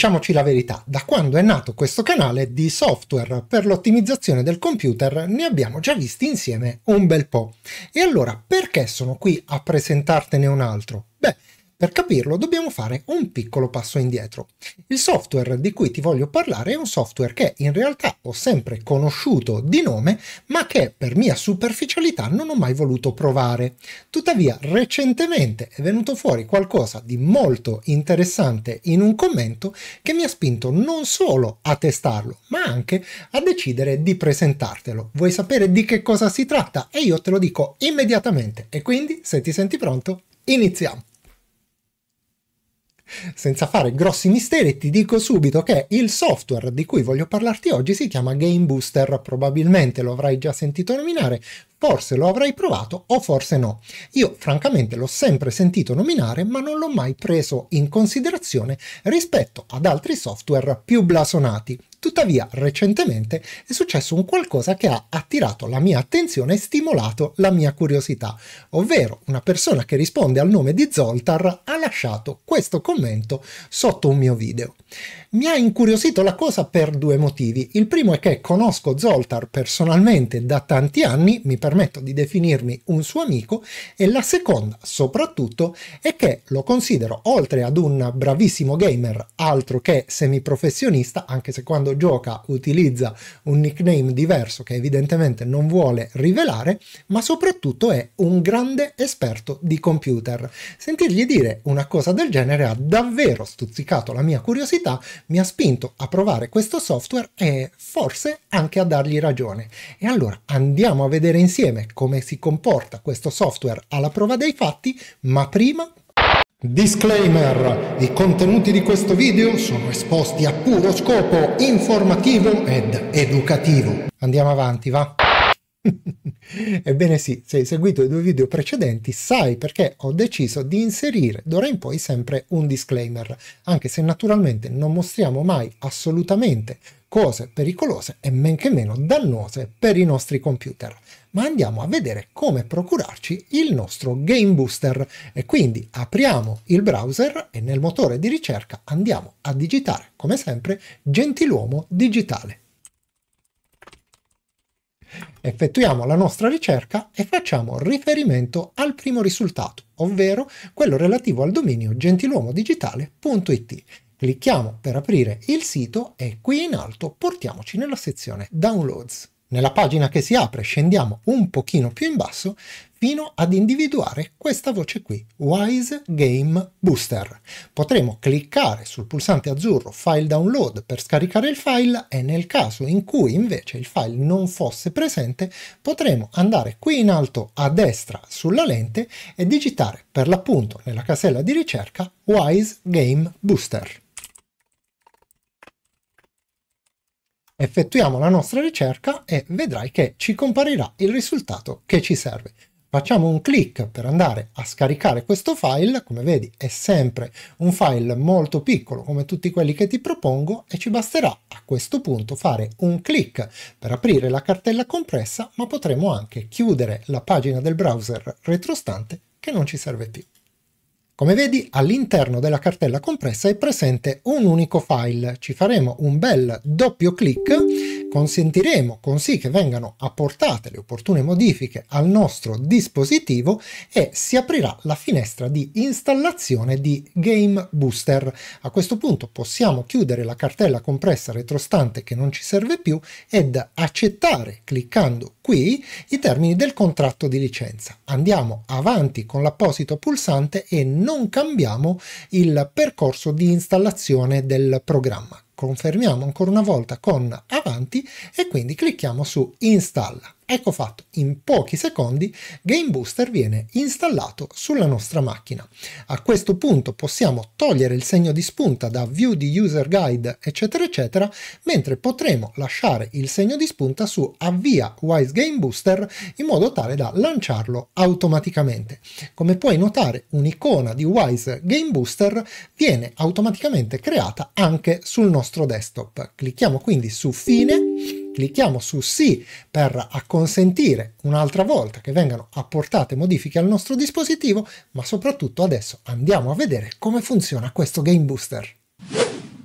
diciamoci la verità, da quando è nato questo canale di software per l'ottimizzazione del computer ne abbiamo già visti insieme un bel po'. E allora perché sono qui a presentartene un altro? Beh, per capirlo dobbiamo fare un piccolo passo indietro. Il software di cui ti voglio parlare è un software che in realtà ho sempre conosciuto di nome, ma che per mia superficialità non ho mai voluto provare. Tuttavia, recentemente è venuto fuori qualcosa di molto interessante in un commento che mi ha spinto non solo a testarlo, ma anche a decidere di presentartelo. Vuoi sapere di che cosa si tratta? E io te lo dico immediatamente. E quindi, se ti senti pronto, iniziamo! senza fare grossi misteri, ti dico subito che il software di cui voglio parlarti oggi si chiama Game Booster, probabilmente lo avrai già sentito nominare, forse lo avrai provato o forse no. Io francamente l'ho sempre sentito nominare ma non l'ho mai preso in considerazione rispetto ad altri software più blasonati. Tuttavia, recentemente è successo un qualcosa che ha attirato la mia attenzione e stimolato la mia curiosità, ovvero una persona che risponde al nome di Zoltar ha lasciato questo commento sotto un mio video. Mi ha incuriosito la cosa per due motivi. Il primo è che conosco Zoltar personalmente da tanti anni, mi permetto di definirmi un suo amico, e la seconda, soprattutto, è che lo considero, oltre ad un bravissimo gamer, altro che semiprofessionista, anche se quando quando gioca utilizza un nickname diverso che evidentemente non vuole rivelare, ma soprattutto è un grande esperto di computer. Sentirgli dire una cosa del genere ha davvero stuzzicato la mia curiosità, mi ha spinto a provare questo software e forse anche a dargli ragione. E allora andiamo a vedere insieme come si comporta questo software alla prova dei fatti, ma prima Disclaimer, i contenuti di questo video sono esposti a puro scopo informativo ed educativo. Andiamo avanti, va? Ebbene sì, se hai seguito i due video precedenti sai perché ho deciso di inserire d'ora in poi sempre un disclaimer, anche se naturalmente non mostriamo mai assolutamente cose pericolose e men che meno dannose per i nostri computer ma andiamo a vedere come procurarci il nostro Game Booster e quindi apriamo il browser e nel motore di ricerca andiamo a digitare come sempre Gentiluomo Digitale. Effettuiamo la nostra ricerca e facciamo riferimento al primo risultato, ovvero quello relativo al dominio gentiluomodigitale.it Clicchiamo per aprire il sito e qui in alto portiamoci nella sezione Downloads. Nella pagina che si apre scendiamo un pochino più in basso fino ad individuare questa voce qui, Wise Game Booster. Potremo cliccare sul pulsante azzurro File Download per scaricare il file e nel caso in cui invece il file non fosse presente potremo andare qui in alto a destra sulla lente e digitare per l'appunto nella casella di ricerca Wise Game Booster. effettuiamo la nostra ricerca e vedrai che ci comparirà il risultato che ci serve. Facciamo un clic per andare a scaricare questo file, come vedi è sempre un file molto piccolo come tutti quelli che ti propongo e ci basterà a questo punto fare un clic per aprire la cartella compressa ma potremo anche chiudere la pagina del browser retrostante che non ci serve più. Come vedi all'interno della cartella compressa è presente un unico file. Ci faremo un bel doppio clic Consentiremo così che vengano apportate le opportune modifiche al nostro dispositivo e si aprirà la finestra di installazione di Game Booster. A questo punto possiamo chiudere la cartella compressa retrostante che non ci serve più ed accettare cliccando qui i termini del contratto di licenza. Andiamo avanti con l'apposito pulsante e non cambiamo il percorso di installazione del programma confermiamo ancora una volta con avanti e quindi clicchiamo su installa. Ecco fatto, in pochi secondi Game Booster viene installato sulla nostra macchina. A questo punto possiamo togliere il segno di spunta da view di user guide eccetera eccetera, mentre potremo lasciare il segno di spunta su avvia Wise Game Booster in modo tale da lanciarlo automaticamente. Come puoi notare un'icona di Wise Game Booster viene automaticamente creata anche sul nostro desktop. Clicchiamo quindi su fine clicchiamo su sì per acconsentire un'altra volta che vengano apportate modifiche al nostro dispositivo, ma soprattutto adesso andiamo a vedere come funziona questo Game Booster.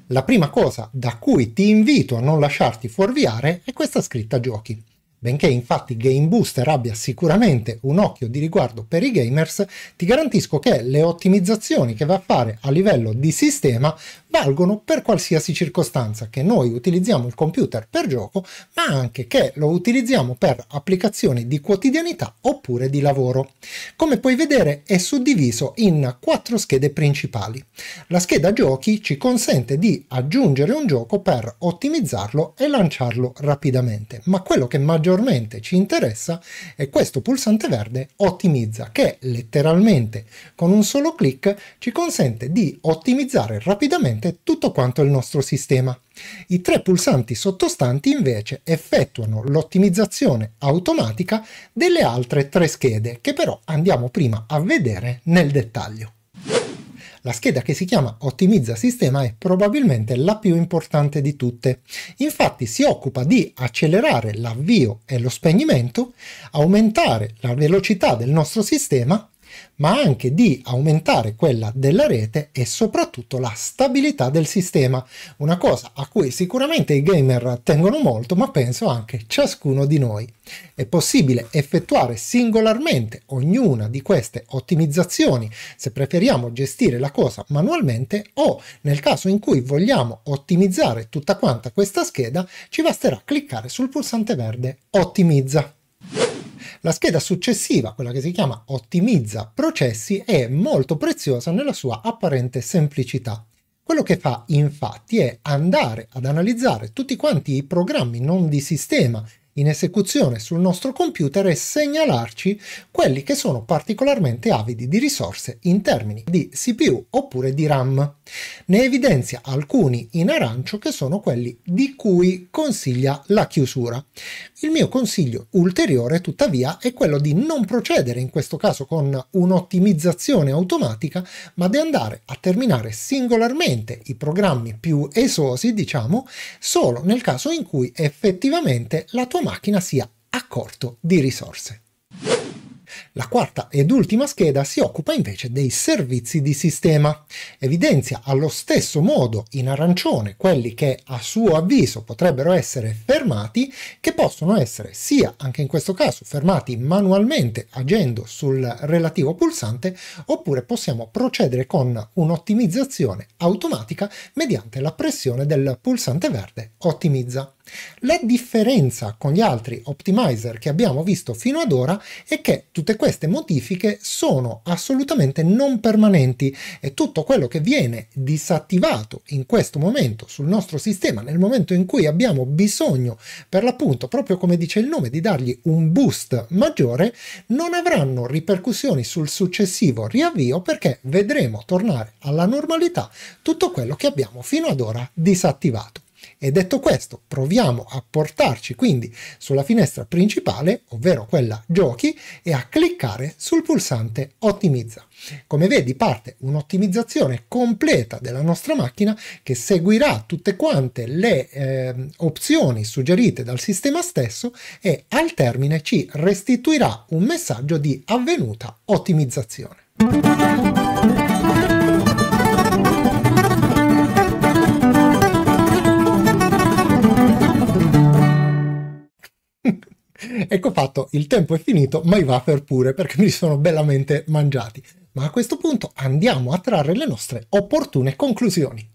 La prima cosa da cui ti invito a non lasciarti fuorviare è questa scritta giochi. Benché infatti Game Booster abbia sicuramente un occhio di riguardo per i gamers, ti garantisco che le ottimizzazioni che va a fare a livello di sistema valgono per qualsiasi circostanza, che noi utilizziamo il computer per gioco, ma anche che lo utilizziamo per applicazioni di quotidianità oppure di lavoro. Come puoi vedere è suddiviso in quattro schede principali. La scheda giochi ci consente di aggiungere un gioco per ottimizzarlo e lanciarlo rapidamente, ma quello che maggiormente maggiormente ci interessa e questo pulsante verde ottimizza che letteralmente con un solo clic ci consente di ottimizzare rapidamente tutto quanto il nostro sistema. I tre pulsanti sottostanti invece effettuano l'ottimizzazione automatica delle altre tre schede che però andiamo prima a vedere nel dettaglio. La scheda che si chiama Ottimizza Sistema è probabilmente la più importante di tutte. Infatti si occupa di accelerare l'avvio e lo spegnimento, aumentare la velocità del nostro sistema ma anche di aumentare quella della rete e soprattutto la stabilità del sistema, una cosa a cui sicuramente i gamer tengono molto, ma penso anche ciascuno di noi. È possibile effettuare singolarmente ognuna di queste ottimizzazioni se preferiamo gestire la cosa manualmente o nel caso in cui vogliamo ottimizzare tutta quanta questa scheda ci basterà cliccare sul pulsante verde ottimizza la scheda successiva, quella che si chiama Ottimizza processi, è molto preziosa nella sua apparente semplicità. Quello che fa infatti è andare ad analizzare tutti quanti i programmi non di sistema in esecuzione sul nostro computer e segnalarci quelli che sono particolarmente avidi di risorse in termini di CPU oppure di RAM. Ne evidenzia alcuni in arancio che sono quelli di cui consiglia la chiusura. Il mio consiglio ulteriore tuttavia è quello di non procedere in questo caso con un'ottimizzazione automatica, ma di andare a terminare singolarmente i programmi più esosi, diciamo, solo nel caso in cui effettivamente la tua macchina sia a di risorse. La quarta ed ultima scheda si occupa invece dei servizi di sistema. Evidenzia allo stesso modo in arancione quelli che a suo avviso potrebbero essere fermati, che possono essere sia anche in questo caso fermati manualmente agendo sul relativo pulsante, oppure possiamo procedere con un'ottimizzazione automatica mediante la pressione del pulsante verde ottimizza. La differenza con gli altri optimizer che abbiamo visto fino ad ora è che tutte queste modifiche sono assolutamente non permanenti e tutto quello che viene disattivato in questo momento sul nostro sistema nel momento in cui abbiamo bisogno per l'appunto proprio come dice il nome di dargli un boost maggiore non avranno ripercussioni sul successivo riavvio perché vedremo tornare alla normalità tutto quello che abbiamo fino ad ora disattivato. E detto questo, proviamo a portarci quindi sulla finestra principale, ovvero quella giochi, e a cliccare sul pulsante ottimizza. Come vedi parte un'ottimizzazione completa della nostra macchina che seguirà tutte quante le eh, opzioni suggerite dal sistema stesso e al termine ci restituirà un messaggio di avvenuta ottimizzazione. Ecco fatto, il tempo è finito, ma i wafer pure perché mi sono bellamente mangiati. Ma a questo punto andiamo a trarre le nostre opportune conclusioni.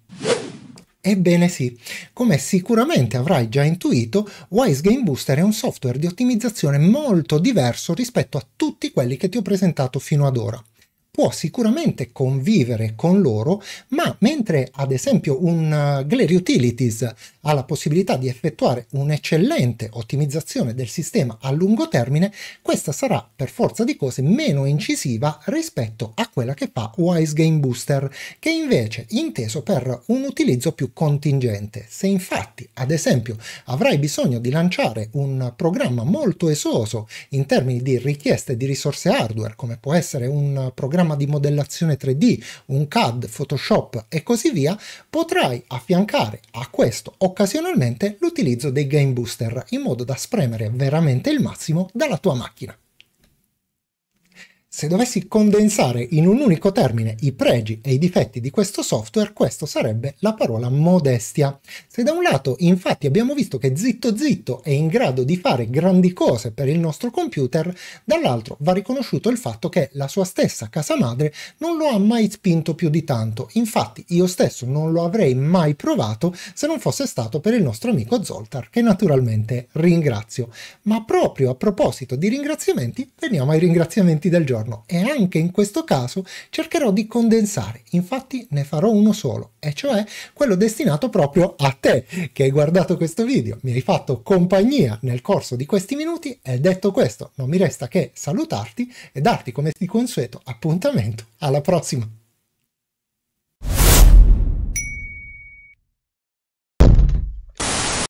Ebbene sì, come sicuramente avrai già intuito, Wise Game Booster è un software di ottimizzazione molto diverso rispetto a tutti quelli che ti ho presentato fino ad ora può sicuramente convivere con loro, ma mentre ad esempio un eh, Glare Utilities ha la possibilità di effettuare un'eccellente ottimizzazione del sistema a lungo termine, questa sarà per forza di cose meno incisiva rispetto a quella che fa Wise Game Booster, che invece è inteso per un utilizzo più contingente. Se infatti ad esempio avrai bisogno di lanciare un programma molto esoso in termini di richieste di risorse hardware, come può essere un programma programma di modellazione 3D, un CAD, Photoshop e così via, potrai affiancare a questo occasionalmente l'utilizzo dei game booster in modo da spremere veramente il massimo dalla tua macchina. Se dovessi condensare in un unico termine i pregi e i difetti di questo software, questo sarebbe la parola modestia. Se da un lato infatti abbiamo visto che zitto zitto è in grado di fare grandi cose per il nostro computer, dall'altro va riconosciuto il fatto che la sua stessa casa madre non lo ha mai spinto più di tanto, infatti io stesso non lo avrei mai provato se non fosse stato per il nostro amico Zoltar, che naturalmente ringrazio. Ma proprio a proposito di ringraziamenti, veniamo ai ringraziamenti del giorno giorno e anche in questo caso cercherò di condensare, infatti ne farò uno solo, e cioè quello destinato proprio a te che hai guardato questo video, mi hai fatto compagnia nel corso di questi minuti e detto questo non mi resta che salutarti e darti come di consueto appuntamento alla prossima.